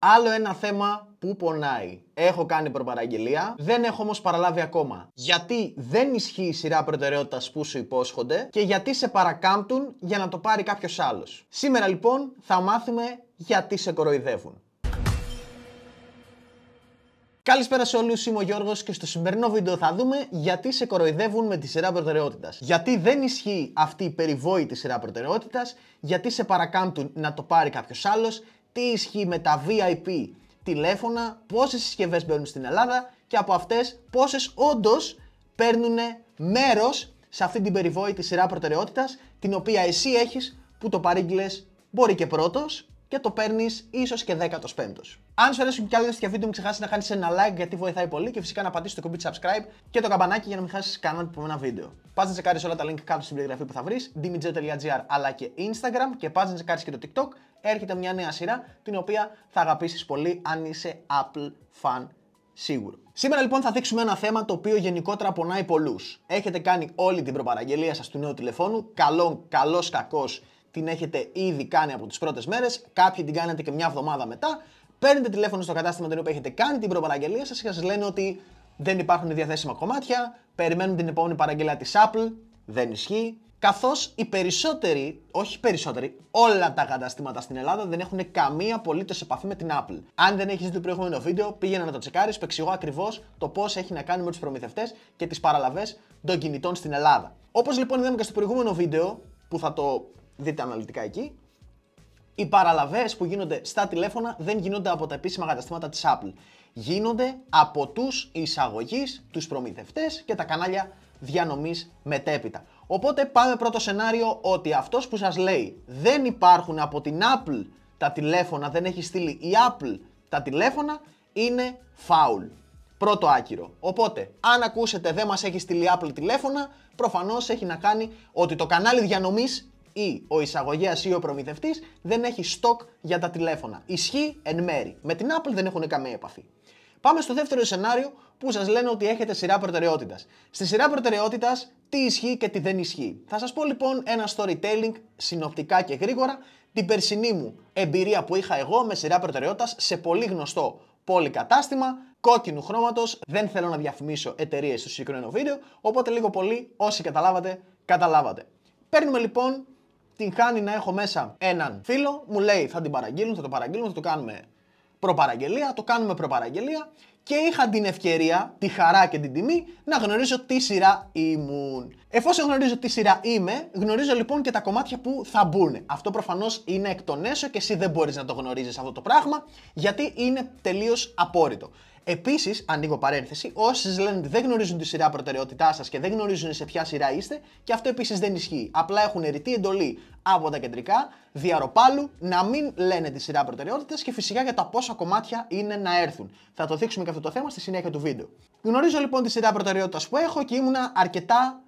Άλλο ένα θέμα που πονάει. Έχω κάνει προπαραγγελία, δεν έχω όμως παραλάβει ακόμα. Γιατί δεν ισχύει η σειρά προτεραιότητας που σου υπόσχονται και γιατί σε παρακάμπτουν για να το πάρει κάποιος άλλος. Σήμερα λοιπόν θα μάθουμε γιατί σε κοροϊδεύουν. Καλησπέρα σε όλους, είμαι ο Γιώργος και στο σημερινό βίντεο θα δούμε γιατί σε κοροϊδεύουν με τη σειρά προτεραιότητας. Γιατί δεν ισχύει αυτή η περιβόητη σειρά προτεραιότητας, γιατί σε παρακάμπτουν να το πάρει κάποιος άλλος τι ισχύει με τα VIP τηλέφωνα, πόσες συσκευές μπαίνουν στην Ελλάδα και από αυτές πόσες όντως παίρνουν μέρος σε αυτή την περιβόητη σειρά προτεραιότητας την οποία εσύ έχεις που το παρήγγειλες μπορεί και πρώτος και το παίρνεις ίσως και 15ο. Αν σου αρέσουν και άλλες και βίντεο, μην ξεχάσεις να κάνεις ένα like γιατί βοηθάει πολύ και φυσικά να πατήσεις το κουμπί subscribe και το καμπανάκι για να μην χάσεις κανένα από βίντεο. Πας να τσεκάρει όλα τα link κάτω στην περιγραφή που θα βρεις, dmj.gr αλλά και Instagram και πας να τσεκάρει και το TikTok έρχεται μια νέα σειρά την οποία θα αγαπήσεις πολύ αν είσαι Apple fan σίγουρο. Σήμερα λοιπόν θα δείξουμε ένα θέμα το οποίο γενικότερα πονάει πολλούς. Έχετε κάνει όλη την προπαραγγελία σας του νέου τηλεφώνου, καλό, καλός, κακός την έχετε ήδη κάνει από τις πρώτες μέρες, κάποιοι την κάνετε και μια εβδομάδα μετά, παίρνετε τηλέφωνο στο κατάστημα το οποίο έχετε κάνει την προπαραγγελία σας και σας λένε ότι δεν υπάρχουν διαθέσιμα κομμάτια, περιμένουν την επόμενη παραγγελία της Apple, δεν ισχύει, Καθώς οι περισσότεροι, όχι περισσότεροι, όλα τα καταστήματα στην Ελλάδα δεν έχουν καμία απολύτως επαφή με την Apple. Αν δεν έχεις δει το προηγούμενο βίντεο, πήγαινε να το τσεκάρεις, εξηγώ ακριβώς το πώς έχει να κάνει με τους προμηθευτές και τις παραλαβές των κινητών στην Ελλάδα. Όπως λοιπόν είδαμε και στο προηγούμενο βίντεο, που θα το δείτε αναλυτικά εκεί, οι παραλαβές που γίνονται στα τηλέφωνα δεν γίνονται από τα επίσημα καταστήματα της Apple. Γίνονται από τους εισαγωγείς, τους προμηθευτές και τα κανάλια διανομής μετέπειτα. Οπότε πάμε πρώτο σενάριο ότι αυτός που σας λέει δεν υπάρχουν από την Apple τα τηλέφωνα, δεν έχει στείλει η Apple τα τηλέφωνα, είναι foul. Πρώτο άκυρο. Οπότε, αν ακούσετε δεν μας έχει στείλει Apple τηλέφωνα, προφανώς έχει να κάνει ότι το κανάλι διανομής ή ο εισαγωγέας ή ο προμηθευτής δεν έχει stock για τα τηλέφωνα. Ισχύει εν μέρη. Με την Apple δεν έχουν καμία επαφή. Πάμε στο δεύτερο σενάριο που σας λένε ότι έχετε σειρά προτεραιότητας. Στη σειρά προτεραιότητας, τι ισχύει και τι δεν ισχύει. Θα σας πω λοιπόν ένα storytelling συνοπτικά και γρήγορα την περσινή μου εμπειρία που είχα εγώ με σειρά προτεραιότητας σε πολύ γνωστό πολυκατάστημα κόκκινου χρώματος. Δεν θέλω να διαφημίσω εταιρείες στο συγκεκριμένο βίντεο, οπότε λίγο πολύ όσοι καταλάβατε, καταλάβατε. Παίρνουμε λοιπόν την χάνει να έχω μέσα έναν φίλο, μου λέει θα την παραγγείλουν, θα το παραγγείλουν, θα το κάνουμε προπαραγγελία, το κάνουμε προπαραγγελία και είχα την ευκαιρία, τη χαρά και την τιμή να γνωρίζω τι σειρά ήμουν. Εφόσον γνωρίζω τι σειρά είμαι, γνωρίζω λοιπόν και τα κομμάτια που θα μπουν. Αυτό προφανώς είναι εκ των έσω και εσύ δεν μπορείς να το γνωρίζεις αυτό το πράγμα, γιατί είναι τελείως απόρριτο. Επίσης, ανοίγω παρένθεση, όσοι λένε ότι δεν γνωρίζουν τη σειρά προτεραιότητάς σας και δεν γνωρίζουν σε ποια σειρά είστε, και αυτό επίσης δεν ισχύει. Απλά έχουν ρητή εντολή από τα κεντρικά διαροπάλου να μην λένε τη σειρά προτεραιότητας και φυσικά για τα πόσα κομμάτια είναι να έρθουν. Θα το δείξουμε και αυτό το θέμα στη συνέχεια του βίντεο. Γνωρίζω λοιπόν τη σειρά προτεραιότητας που έχω και ήμουνα αρκετά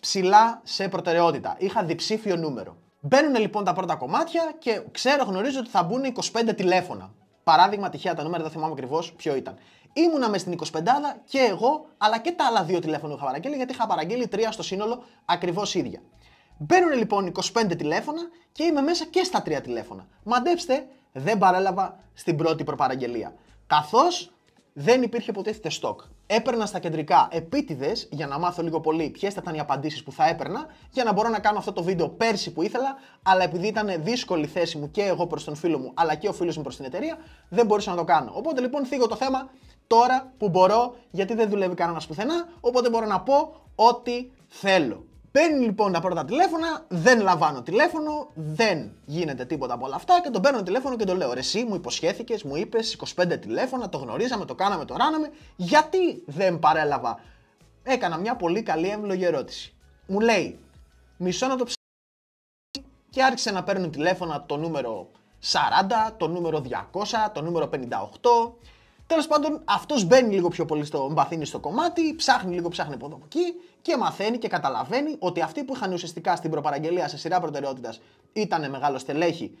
ψηλά σε προτεραιότητα. Είχα διψήφιο νούμερο. Μπαίνουν λοιπόν τα πρώτα κομμάτια και ξέρω, γνωρίζω ότι θα μπουν 25 τηλέφωνα. Παράδειγμα, τυχαία τα νούμερα, δεν θυμάμαι ακριβώς ποιο ήταν. Ήμουνα μες στην 25 και εγώ, αλλά και τα άλλα δύο τηλέφωνα που είχα παραγγείλει, γιατί είχα παραγγείλει τρία στο σύνολο ακριβώς ίδια. Μπαίνουν λοιπόν 25 τηλέφωνα και είμαι μέσα και στα τρία τηλέφωνα. Μαντέψτε, δεν παρέλαβα στην πρώτη προπαραγγελία. Καθώς δεν υπήρχε ποτέ στοκ έπαιρνα στα κεντρικά επίτηδες για να μάθω λίγο πολύ ποιες θα ήταν οι απαντήσεις που θα έπαιρνα για να μπορώ να κάνω αυτό το βίντεο πέρσι που ήθελα. Αλλά επειδή ήταν δύσκολη θέση μου και εγώ προς τον φίλο μου, αλλά και ο φίλος μου προς την εταιρεία, δεν μπορούσα να το κάνω. Οπότε λοιπόν φύγω το θέμα τώρα που μπορώ, γιατί δεν δουλεύει κανένας πουθενά. Οπότε μπορώ να πω ό,τι θέλω. Παίρνει λοιπόν τα πρώτα τηλέφωνα, δεν λαμβάνω τηλέφωνο, δεν γίνεται τίποτα από όλα αυτά και τον παίρνω τηλέφωνο και τον λέω: Ρε, εσύ μου υποσχέθηκες, μου είπες 25 τηλέφωνα, το γνωρίζαμε, το κάναμε, το ράναμε. Γιατί δεν παρέλαβα. Έκανα μια πολύ καλή εύλογη ερώτηση. Μου λέει: Μισό να το ψάξει και άρχισε να παίρνει τηλέφωνα το νούμερο 40, το νούμερο 200, το νούμερο 58. Τέλος πάντων, αυτός μπαίνει λίγο πιο πολύ στο μπαθύνι στο κομμάτι, ψάχνει λίγο, ψάχνει από εδώ εκεί και μαθαίνει και καταλαβαίνει ότι αυτοί που είχαν ουσιαστικά στην προπαραγγελία σε σειρά προτεραιότητας ήταν μεγάλο στελέχη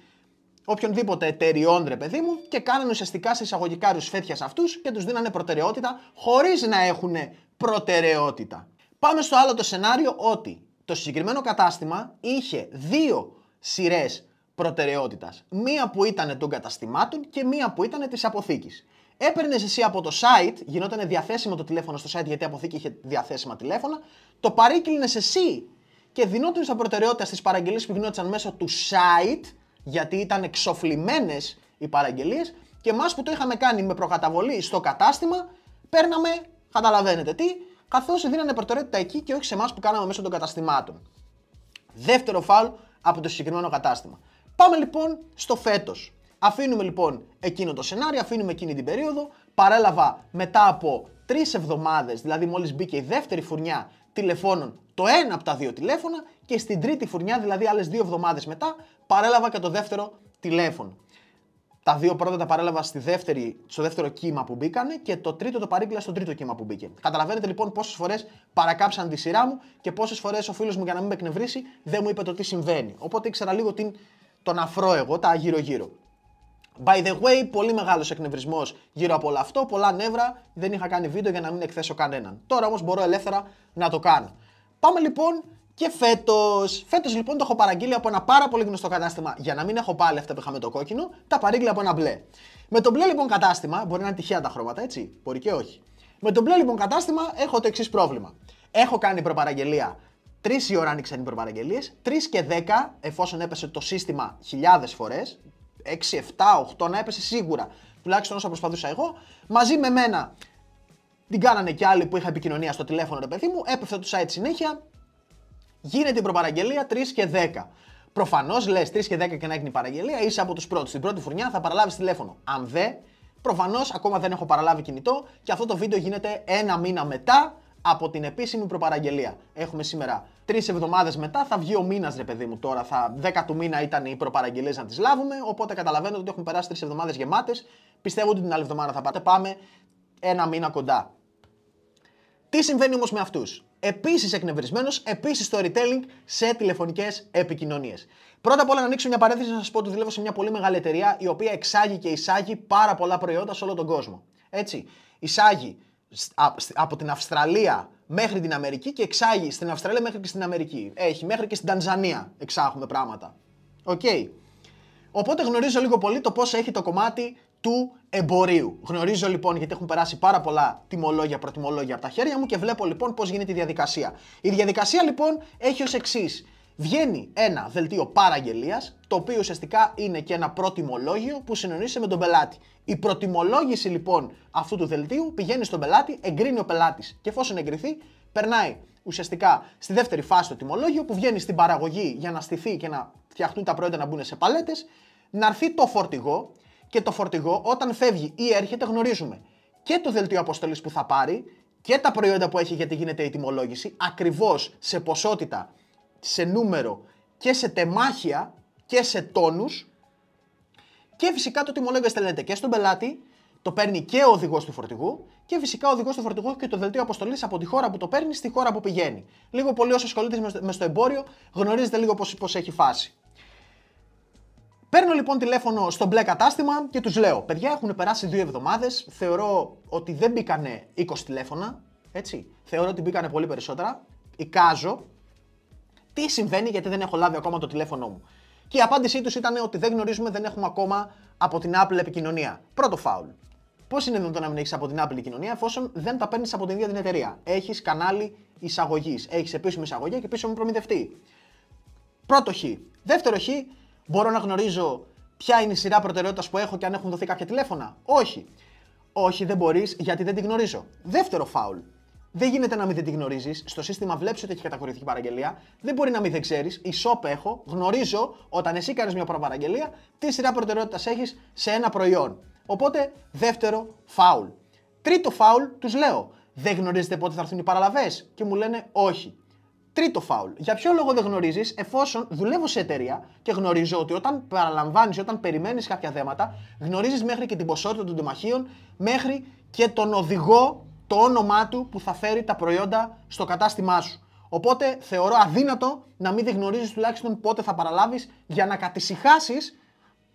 οποιονδήποτε εταιριών, ρε παιδί μου, και κάνανε ουσιαστικά σε εισαγωγικά ρουσφέτιας σε αυτούς και τους δίνανε προτεραιότητα χωρίς να έχουν προτεραιότητα. Πάμε στο άλλο το σενάριο ότι το συγκεκριμένο κατάστημα είχε δύο σειρές προτεραιότητας. Μία που ήταν των καταστημάτων και μία που ήταν της αποθήκης. Έπαιρνες εσύ από το site, γινόταν διαθέσιμο το τηλέφωνο στο site γιατί η αποθήκη είχε διαθέσιμα τηλέφωνα, το παρέκκλινες εσύ και δινόταν στα προτεραιότητα στις παραγγελίες που γινόταν μέσα του site, γιατί ήταν εξοφλημένες οι παραγγελίες, και εμάς που το είχαμε κάνει με προκαταβολή στο κατάστημα, παίρναμε, καταλαβαίνετε τι, καθώς δίνανε προτεραιότητα εκεί και όχι σε εμάς που κάναμε μέσα των καταστημάτων. Δεύτερο φάλ από το συγκεκριμένο κατάστημα. Πάμε λοιπόν στο φέτος. Αφήνουμε λοιπόν εκείνο το σενάριο, αφήνουμε εκείνη την περίοδο. Παρέλαβα μετά από τρεις εβδομάδες, δηλαδή μόλις μπήκε η δεύτερη φουρνιά τηλεφώνων, το ένα από τα δύο τηλέφωνα και στην τρίτη φουρνιά, δηλαδή άλλες δύο εβδομάδες μετά, παρέλαβα και το δεύτερο τηλέφωνο. Τα δύο πρώτα τα παρέλαβα στη δεύτερη, στο δεύτερο κύμα που μπήκανε και το τρίτο το παρήγγειλα στο τρίτο κύμα που μπήκε. Καταλαβαίνετε λοιπόν πόσες φορές παρακάψαν τη σειρά μου και πόσες φορές ο φίλος μου για να μην με εκνευρίσει δεν μου είπε το τι συμβαίνει. Οπότε ήξερα λίγο την, τον αφρό εγώ, τα γύρω-γύρω. By the way, πολύ μεγάλος εκνευρισμός γύρω από όλο αυτό. Πολλά νεύρα. Δεν είχα κάνει βίντεο για να μην εκθέσω κανέναν. Τώρα όμως μπορώ ελεύθερα να το κάνω. Πάμε λοιπόν και φέτος. Φέτος λοιπόν το έχω παραγγείλει από ένα πάρα πολύ γνωστό κατάστημα. Για να μην έχω πάλι αυτά που είχαμε το κόκκινο, τα παρήγγειλα από ένα μπλε. Με το μπλε λοιπόν κατάστημα, μπορεί να είναι τυχαία τα χρώματα, έτσι. Μπορεί και όχι. Με το μπλε λοιπόν κατάστημα έχω το εξής πρόβλημα. Έχω κάνει προπαραγγελία 3 η ώρα άνοιξαν οι προπαραγγελίες, 3 και 10 εφόσον έπεσε το σύστημα χιλιάδες φορές, 6, 7, 8 να έπεσε σίγουρα. Τουλάχιστον όσα προσπαθούσα εγώ. Μαζί με μένα την κάνανε κι άλλοι που είχα επικοινωνία στο τηλέφωνο, ρε παιδί μου. Έπεφτε το site συνέχεια. Γίνεται η προπαραγγελία 3 και 10. Προφανώς λες 3 και 10 και να έγινε η παραγγελία, είσαι από τους πρώτους. Την πρώτη φουρνιά θα παραλάβεις τηλέφωνο. Αν δεν, προφανώς ακόμα δεν έχω παραλάβει κινητό και αυτό το βίντεο γίνεται ένα μήνα μετά από την επίσημη προπαραγγελία. Έχουμε σήμερα τρεις εβδομάδες μετά, θα βγει ο μήνας, ρε παιδί μου τώρα. Θα, 10 του μήνα ήταν οι προπαραγγελίες να τις λάβουμε. Οπότε καταλαβαίνετε ότι έχουν περάσει τρεις εβδομάδες γεμάτες. Πιστεύω ότι την άλλη εβδομάδα θα πάτε. Πάμε ένα μήνα κοντά. Τι συμβαίνει όμως με αυτούς. Επίσης εκνευρισμένος, επίσης storytelling σε τηλεφωνικές επικοινωνίες. Πρώτα απ' όλα, να ανοίξω μια παρένθεση να σας πω ότι δουλεύω σε μια πολύ μεγάλη εταιρεία η οποία εξάγει και εισάγει πάρα πολλά προϊόντα σε όλο τον κόσμο. Έτσι, εισάγει από την Αυστραλία μέχρι την Αμερική και εξάγει στην Αυστραλία μέχρι και στην Αμερική. Έχει μέχρι και στην Τανζανία εξάγουμε πράγματα. Οκ. Οπότε γνωρίζω λίγο πολύ το πώς έχει το κομμάτι του εμπορίου. Γνωρίζω λοιπόν, γιατί έχουν περάσει πάρα πολλά τιμολόγια, προτιμολόγια από τα χέρια μου και βλέπω λοιπόν πώς γίνεται η διαδικασία. Η διαδικασία λοιπόν έχει ως εξής βγαίνει ένα δελτίο παραγγελίας, το οποίο ουσιαστικά είναι και ένα προτιμολόγιο που συνεννοείσαι με τον πελάτη. Η προτιμολόγηση λοιπόν αυτού του δελτίου πηγαίνει στον πελάτη, εγκρίνει ο πελάτης και εφόσον εγκριθεί, περνάει ουσιαστικά στη δεύτερη φάση το τιμολόγιο που βγαίνει στην παραγωγή για να στηθεί και να φτιαχτούν τα προϊόντα να μπουν σε παλέτες, να έρθει το φορτηγό και το φορτηγό όταν φεύγει ή έρχεται γνωρίζουμε και το δελτίο αποστολής που θα πάρει και τα προϊόντα που έχει γιατί γίνεται η τιμολόγηση ακριβώς σε ποσότητα σε νούμερο και σε τεμάχια και σε τόνους και φυσικά το τιμολόγιο στέλνεται και στον πελάτη, το παίρνει και ο οδηγός του φορτηγού και φυσικά ο οδηγός του φορτηγού έχει και το δελτίο αποστολής από τη χώρα που το παίρνει στη χώρα που πηγαίνει. Λίγο πολύ όσο ασχολείται με στο εμπόριο, γνωρίζετε λίγο πώς έχει φάση. Παίρνω λοιπόν τηλέφωνο στο μπλε κατάστημα και τους λέω: Παιδιά, έχουν περάσει δύο εβδομάδες. Θεωρώ ότι δεν μπήκανε 20 τηλέφωνα. Έτσι. Θεωρώ ότι μπήκανε πολύ περισσότερα. Εικάζω τι συμβαίνει γιατί δεν έχω λάβει ακόμα το τηλέφωνό μου. Και η απάντησή τους ήταν ότι δεν γνωρίζουμε, δεν έχουμε ακόμα από την Apple επικοινωνία. Πρώτο φάουλ. Πώς είναι δυνατόν να μην έχεις από την Apple επικοινωνία εφόσον δεν τα παίρνεις από την ίδια την εταιρεία. Έχεις κανάλι εισαγωγής. Έχεις επίσημη εισαγωγή και επίσημη προμηθευτή. Πρώτο χ. Δεύτερο χ. Μπορώ να γνωρίζω ποια είναι η σειρά προτεραιότητας που έχω και αν έχουν δοθεί κάποια τηλέφωνα. Όχι. Όχι, δεν μπορείς γιατί δεν τη γνωρίζω. Δεύτερο φάουλ. Δεν γίνεται να μην τη γνωρίζεις. Στο σύστημα βλέπεις ότι έχει κατακορυφθεί παραγγελία. Δεν μπορεί να μην δεν ξέρεις. Ισόπ έχω. Γνωρίζω όταν εσύ κάνεις μια παραγγελία τι σειρά προτεραιότητας έχεις σε ένα προϊόν. Οπότε δεύτερο φάουλ. Τρίτο φάουλ τους λέω. Δεν γνωρίζετε πότε θα έρθουν οι παραλαβές. Και μου λένε όχι. Τρίτο φάουλ. Για ποιο λόγο δεν γνωρίζεις, εφόσον δουλεύω σε εταιρεία και γνωρίζω ότι όταν παραλαμβάνεις, όταν περιμένεις κάποια θέματα, γνωρίζεις μέχρι και την ποσότητα των τεμαχίων, μέχρι και τον οδηγό το όνομά του που θα φέρει τα προϊόντα στο κατάστημά σου. Οπότε θεωρώ αδύνατο να μην γνωρίζεις τουλάχιστον πότε θα παραλάβεις για να κατησυχάσεις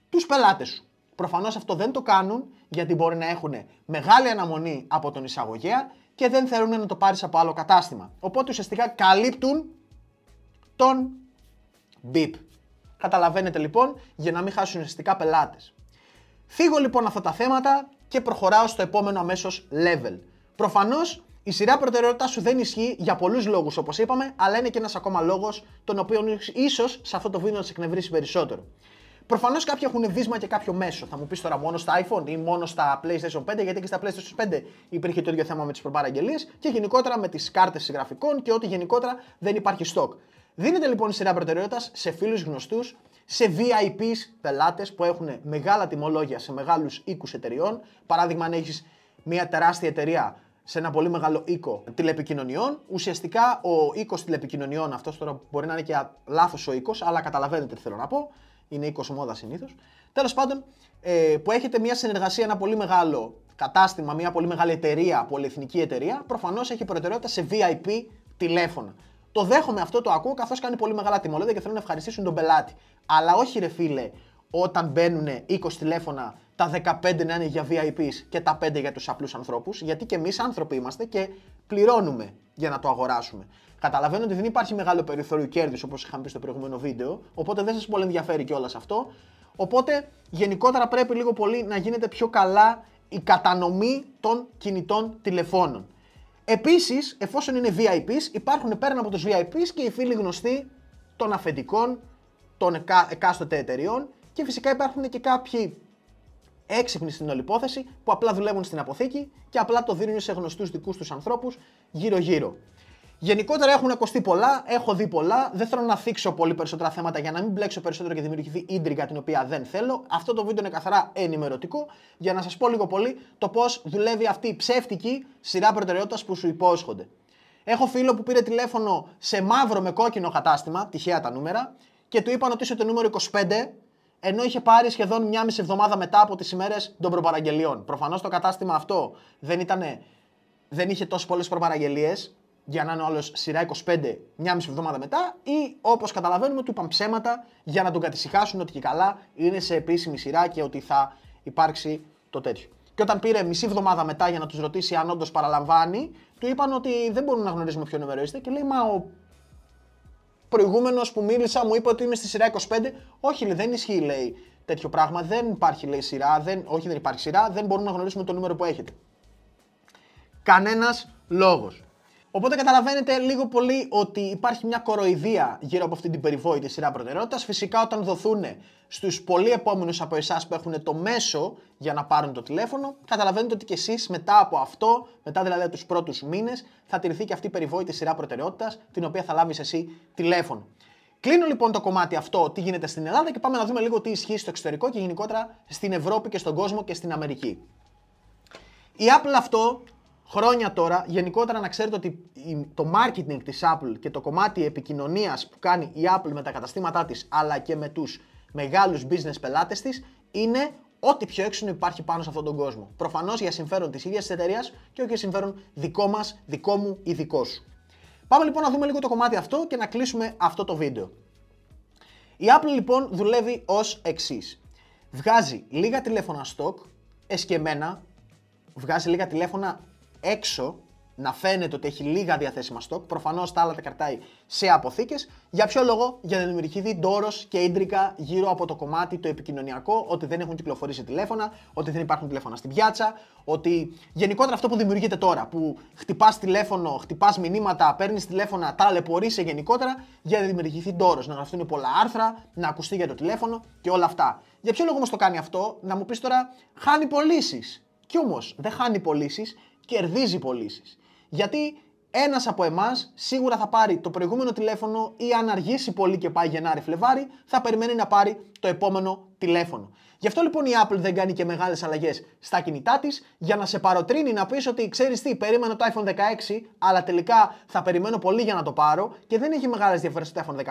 του πελάτες σου. Προφανώς αυτό δεν το κάνουν γιατί μπορεί να έχουν μεγάλη αναμονή από τον εισαγωγέα και δεν θέλουν να το πάρεις από άλλο κατάστημα. Οπότε ουσιαστικά καλύπτουν τον BIP. Καταλαβαίνετε λοιπόν για να μην χάσουν ουσιαστικά πελάτες. Φύγω λοιπόν αυτά τα θέματα και προχωράω στο επόμενο αμέσως level. Προφανώς η σειρά προτεραιότητάς σου δεν ισχύει για πολλούς λόγους όπως είπαμε, αλλά είναι και ένας ακόμα λόγος, τον οποίο ίσως σε αυτό το βίντεο να σε εκνευρίσει περισσότερο. Προφανώς κάποιοι έχουν βίσμα και κάποιο μέσο. Θα μου πεις τώρα μόνο στα iPhone ή μόνο στα PlayStation 5, γιατί και στα PlayStation 5 υπήρχε το ίδιο θέμα με τις προπαραγγελίες και γενικότερα με τις κάρτες συγγραφικών και ότι γενικότερα δεν υπάρχει stock. Δίνεται λοιπόν η σειρά προτεραιότητας σε φίλους γνωστούς, σε VIPs πελάτες που έχουν μεγάλα τιμολόγια σε μεγάλους οίκους εταιριών. Παράδειγμα, αν έχεις μια τεράστια εταιρεία σε ένα πολύ μεγάλο οίκο τηλεπικοινωνιών. Ουσιαστικά ο οίκος τηλεπικοινωνιών αυτός τώρα μπορεί να είναι και λάθος ο οίκος, αλλά καταλαβαίνετε τι θέλω να πω. Είναι οίκος μόδα συνήθως. Τέλος πάντων, ε, που έχετε μια συνεργασία, ένα πολύ μεγάλο κατάστημα, μια πολύ μεγάλη εταιρεία, πολυεθνική εταιρεία, προφανώς έχει προτεραιότητα σε VIP τηλέφωνα. Το δέχομαι αυτό, το ακούω, καθώς κάνει πολύ μεγάλα τιμολόγια και θέλουν να ευχαριστήσουν τον πελάτη. Αλλά όχι, ρε φίλε, όταν μπαίνουν 20 τηλέφωνα τα 15 να είναι για VIPs και τα 5 για τους απλούς ανθρώπους, γιατί και εμείς άνθρωποι είμαστε και πληρώνουμε για να το αγοράσουμε. Καταλαβαίνω ότι δεν υπάρχει μεγάλο περιθώριο κέρδους όπως είχαμε πει στο προηγούμενο βίντεο, οπότε δεν σας πολύ ενδιαφέρει κιόλας αυτό. Οπότε γενικότερα πρέπει λίγο πολύ να γίνεται πιο καλά η κατανομή των κινητών τηλεφώνων. Επίσης, εφόσον είναι VIPs, υπάρχουν πέραν από τους VIPs και οι φίλοι γνωστοί των αφεντικών των εκάστοτε εταιριών και φυσικά υπάρχουν και κάποιοι έξυπνοι στην όλη υπόθεση, που απλά δουλεύουν στην αποθήκη και απλά το δίνουν σε γνωστούς δικούς τους ανθρώπους γύρω-γύρω. Γενικότερα έχουν ακουστεί πολλά, έχω δει πολλά. Δεν θέλω να θίξω πολύ περισσότερα θέματα για να μην μπλέξω περισσότερο και δημιουργηθεί ίντριγκα την οποία δεν θέλω. Αυτό το βίντεο είναι καθαρά ενημερωτικό για να σας πω λίγο πολύ το πώς δουλεύει αυτή η ψεύτικη σειρά προτεραιότητας που σου υπόσχονται. Έχω φίλο που πήρε τηλέφωνο σε μαύρο με κόκκινο κατάστημα, τυχαία τα νούμερα, και του είπαν ότι είσαι το νούμερο 25 ενώ είχε πάρει σχεδόν μια μισή εβδομάδα μετά από τις ημέρες των προπαραγγελιών. Προφανώς το κατάστημα αυτό δεν, ήτανε, δεν είχε τόσο πολλές προπαραγγελίες για να είναι ο σειρά 25 μια μισή εβδομάδα μετά, ή όπως καταλαβαίνουμε, του είπαν ψέματα για να τον κατησυχάσουν ότι και καλά είναι σε επίσημη σειρά και ότι θα υπάρξει το τέτοιο. Και όταν πήρε μισή εβδομάδα μετά για να τους ρωτήσει αν όντως παραλαμβάνει, του είπαν ότι δεν μπορούν να γνωρίζουμε ποιο νούμερο είστε και λέει Μα ο προηγούμενο που μίλησα μου είπε ότι είμαι στη σειρά 25. Όχι, λέει, δεν ισχύει, λέει τέτοιο πράγμα. Δεν υπάρχει, λέει, σειρά. Δεν... Όχι, δεν υπάρχει σειρά. Δεν μπορούμε να γνωρίσουμε το νούμερο που έχετε. Κανένας λόγος. Οπότε καταλαβαίνετε λίγο πολύ ότι υπάρχει μια κοροϊδία γύρω από αυτή την περιβόητη σειρά προτεραιότητας. Φυσικά, όταν δοθούν στους πολύ επόμενους από εσάς που έχουν το μέσο για να πάρουν το τηλέφωνο, καταλαβαίνετε ότι και εσείς μετά από αυτό, μετά δηλαδή τους πρώτους μήνες, θα τηρηθεί και αυτή η περιβόητη σειρά προτεραιότητας, την οποία θα λάβεις εσύ τηλέφωνο. Κλείνω λοιπόν το κομμάτι αυτό, τι γίνεται στην Ελλάδα και πάμε να δούμε λίγο τι ισχύει στο εξωτερικό και γενικότερα στην Ευρώπη και στον κόσμο και στην Αμερική. Η Apple αυτό χρόνια τώρα, γενικότερα να ξέρετε ότι το marketing της Apple και το κομμάτι επικοινωνίας που κάνει η Apple με τα καταστήματά της, αλλά και με τους μεγάλους business πελάτες της, είναι ό,τι πιο έξυπνο υπάρχει πάνω σε αυτόν τον κόσμο. Προφανώς για συμφέρον της ίδιας της εταιρείας και όχι για συμφέρον δικό μας, δικό μου ή δικό σου. Πάμε λοιπόν να δούμε λίγο το κομμάτι αυτό και να κλείσουμε αυτό το βίντεο. Η Apple λοιπόν δουλεύει ως εξής. Βγάζει λίγα τηλέφωνα stock, εσκεμένα, βγάζει λίγα τηλέφωνα έξω να φαίνεται ότι έχει λίγα διαθέσιμα στόκ. Προφανώς τα άλλα τα κρατάει σε αποθήκες. Για ποιο λόγο, για να δημιουργηθεί ντόρος και ίντρικα γύρω από το κομμάτι το επικοινωνιακό, ότι δεν έχουν κυκλοφορήσει τηλέφωνα, ότι δεν υπάρχουν τηλέφωνα στην πιάτσα, ότι γενικότερα αυτό που δημιουργείται τώρα, που χτυπάς τηλέφωνο, χτυπάς μηνύματα, παίρνεις τηλέφωνα, ταλαιπωρείσαι γενικότερα, για να δημιουργηθεί ντόρος, να γραφτούν πολλά άρθρα, να ακουστεί για το τηλέφωνο και όλα αυτά. Για ποιο λόγο όμως το κάνει αυτό, να μου πεις τώρα, χάνει πωλήσεις. Κι όμως δεν χάνει πωλήσεις κερδίζει πωλήσεις. Γιατί ένας από εμάς σίγουρα θα πάρει το προηγούμενο τηλέφωνο ή αν αργήσει πολύ και πάει Γενάρη-Φλεβάρη, θα περιμένει να πάρει το επόμενο τηλέφωνο. Γι' αυτό λοιπόν η Apple δεν κάνει και μεγάλες αλλαγές στα κινητά της για να σε παροτρύνει να πεις ότι ξέρεις τι, περίμενα το iPhone 16, αλλά τελικά θα περιμένω πολύ για να το πάρω και δεν έχει μεγάλες διαφορές στο iPhone 15,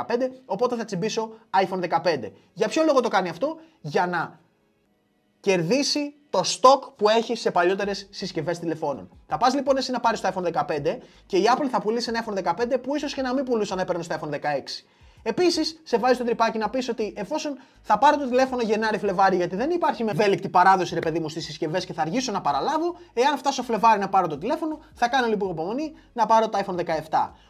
οπότε θα τσιμπήσω iPhone 15. Για ποιο λόγο το κάνει αυτό, για να κερδίσει το stock που έχει σε παλιότερες συσκευές τηλεφώνων. Θα πας λοιπόν εσύ να πάρεις το iPhone 15 και η Apple θα πουλήσει ένα iPhone 15 που ίσως και να μην πουλούσε να έπαιρνες το iPhone 16. Επίσης, σε βάζει το τρυπάκι να πεις ότι εφόσον θα πάρω το τηλέφωνο Γενάρη-Φλεβάρη, γιατί δεν υπάρχει με ευέλικτη παράδοση ρε παιδί μου στις συσκευές και θα αργήσω να παραλάβω, εάν φτάσω Φλεβάρη να πάρω το τηλέφωνο, θα κάνω λίγο λοιπόν υπομονή να πάρω το iPhone 17.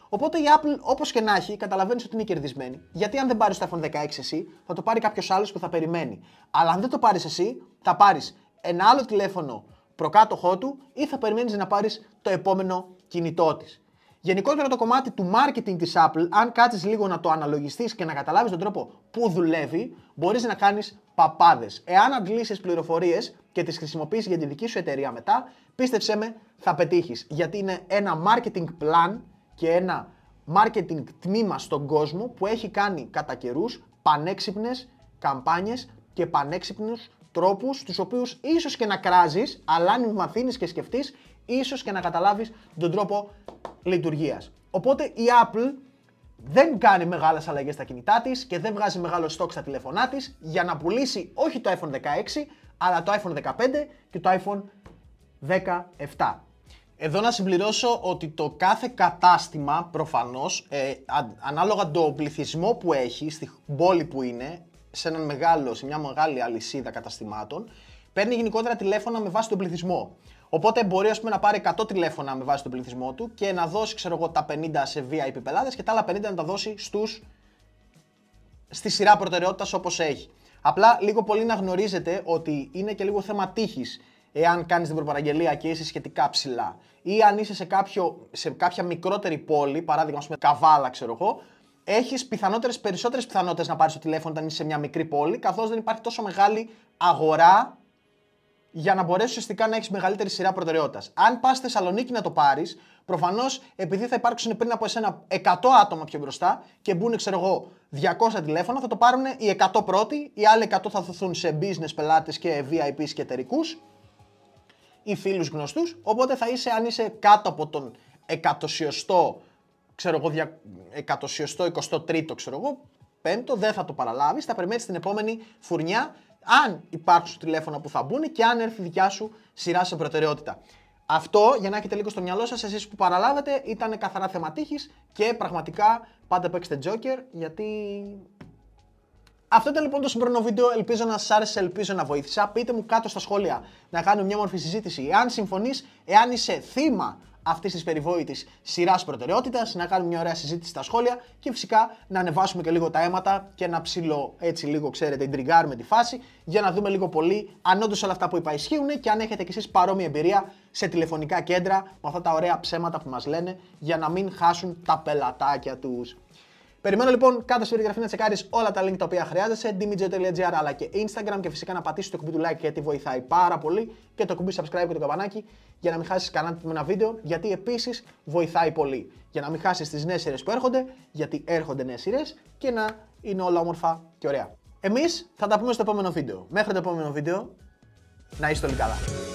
Οπότε η Apple, όπως και να έχει, καταλαβαίνεις ότι είναι κερδισμένη. Γιατί αν δεν πάρεις το iPhone 16 εσύ, θα το πάρει κάποιος άλλος που θα περιμένει. Αλλά αν δεν το πάρεις εσύ, θα πάρεις ένα άλλο τηλέφωνο προκάτοχό του ή θα περιμένεις να πάρεις το επόμενο κινητό της. Γενικότερα το κομμάτι του marketing της Apple, αν κάτσεις λίγο να το αναλογιστείς και να καταλάβεις τον τρόπο που δουλεύει, μπορείς να κάνεις παπάδες. Εάν αντλήσεις πληροφορίες και τις χρησιμοποιείς για τη δική σου εταιρεία μετά, πίστεψέ με, θα πετύχεις. Γιατί είναι ένα marketing plan και ένα marketing τμήμα στον κόσμο που έχει κάνει κατά καιρούς πανέξυπνες καμπάνιες και πανέξυπνους τρόπους τους οποίους ίσως και να κράζεις, αλλά αν μαθαίνεις και σκεφτείς, ίσως και να καταλάβεις τον τρόπο λειτουργίας. Οπότε η Apple δεν κάνει μεγάλες αλλαγές στα κινητά της και δεν βγάζει μεγάλο στόκ στα τηλέφωνά της για να πουλήσει όχι το iPhone 16 αλλά το iPhone 15 και το iPhone 17. Εδώ να συμπληρώσω ότι το κάθε κατάστημα προφανώς ε, ανάλογα το πληθυσμό που έχει στην πόλη που είναι σε, έναν μεγάλο, σε μια μεγάλη αλυσίδα καταστημάτων, παίρνει γενικότερα τηλέφωνα με βάση τον πληθυσμό. Οπότε μπορεί να πάρει 100 τηλέφωνα με βάση τον πληθυσμό του και να δώσει ξέρω τα 50 σε VIP πελάτες και τα άλλα 50 να τα δώσει στους, στη σειρά προτεραιότητας όπως έχει. Απλά λίγο πολύ να γνωρίζετε ότι είναι και λίγο θέμα τύχης εάν κάνεις την προπαραγγελία και είσαι σχετικά ψηλά. Ή αν είσαι σε, κάποιο, σε κάποια μικρότερη πόλη, παράδειγμα, ας πούμε, καβάλα, ξέρω εγώ, έχεις πιθανότερες, περισσότερες πιθανότητες να πάρεις το τηλέφωνο όταν είσαι σε μια μικρή πόλη, καθώς δεν υπάρχει τόσο μεγάλη αγορά για να μπορέσεις ουσιαστικά να έχεις μεγαλύτερη σειρά προτεραιότητας. Αν πας στη Θεσσαλονίκη να το πάρεις, προφανώς επειδή θα υπάρξουν πριν από εσένα 100 άτομα πιο μπροστά και μπουν, ξέρω εγώ, 200 τηλέφωνα, θα το πάρουν οι 100 πρώτοι, οι άλλοι 100 θα δοθούν σε business πελάτες και VIPs και εταιρικούς ή φίλους γνωστούς. Οπότε θα είσαι, αν είσαι κάτω από τον εκατοσιωστό ξέρω εγώ, εικοστό τρίτο, ξέρω εγώ, πέμπτο, δεν θα το παραλάβεις. Θα περιμένεις την επόμενη φουρνιά, αν υπάρχουν τηλέφωνα που θα μπουν και αν έρθει δικιά σου σειρά σε προτεραιότητα. Αυτό για να έχετε λίγο στο μυαλό σας, εσείς που παραλάβετε ήταν καθαρά θεματήχη και πραγματικά πάντα παίξτε Joker γιατί. Αυτό ήταν λοιπόν το σημερινό βίντεο. Ελπίζω να σας άρεσε, ελπίζω να βοήθησα. Πείτε μου κάτω στα σχόλια να κάνουμε μια μορφή συζήτηση. Εάν συμφωνείς, εάν είσαι θύμα αυτής της περιβόητης σειράς προτεραιότητας, να κάνουμε μια ωραία συζήτηση στα σχόλια και φυσικά να ανεβάσουμε και λίγο τα αίματα και να ψηλό έτσι λίγο, ξέρετε, με τη φάση για να δούμε λίγο πολύ αν όντως όλα αυτά που είπα ισχύουν και αν έχετε κι εσείς παρόμοια εμπειρία σε τηλεφωνικά κέντρα με αυτά τα ωραία ψέματα που μας λένε για να μην χάσουν τα πελατάκια τους. Περιμένω λοιπόν κάτω στην περιγραφή να τσεκάρεις όλα τα link τα οποία χρειάζεσαι, dmj.gr αλλά και Instagram και φυσικά να πατήσεις το κουμπί του like γιατί βοηθάει πάρα πολύ και το κουμπί subscribe και το καμπανάκι για να μην χάσεις κανένα ένα βίντεο γιατί επίσης βοηθάει πολύ. Για να μην χάσεις τις νέες σειρές που έρχονται, γιατί έρχονται νέες σειρές και να είναι όλα όμορφα και ωραία. Εμείς θα τα πούμε στο επόμενο βίντεο. Μέχρι το επόμενο βίντεο, να είστε όλοι καλά.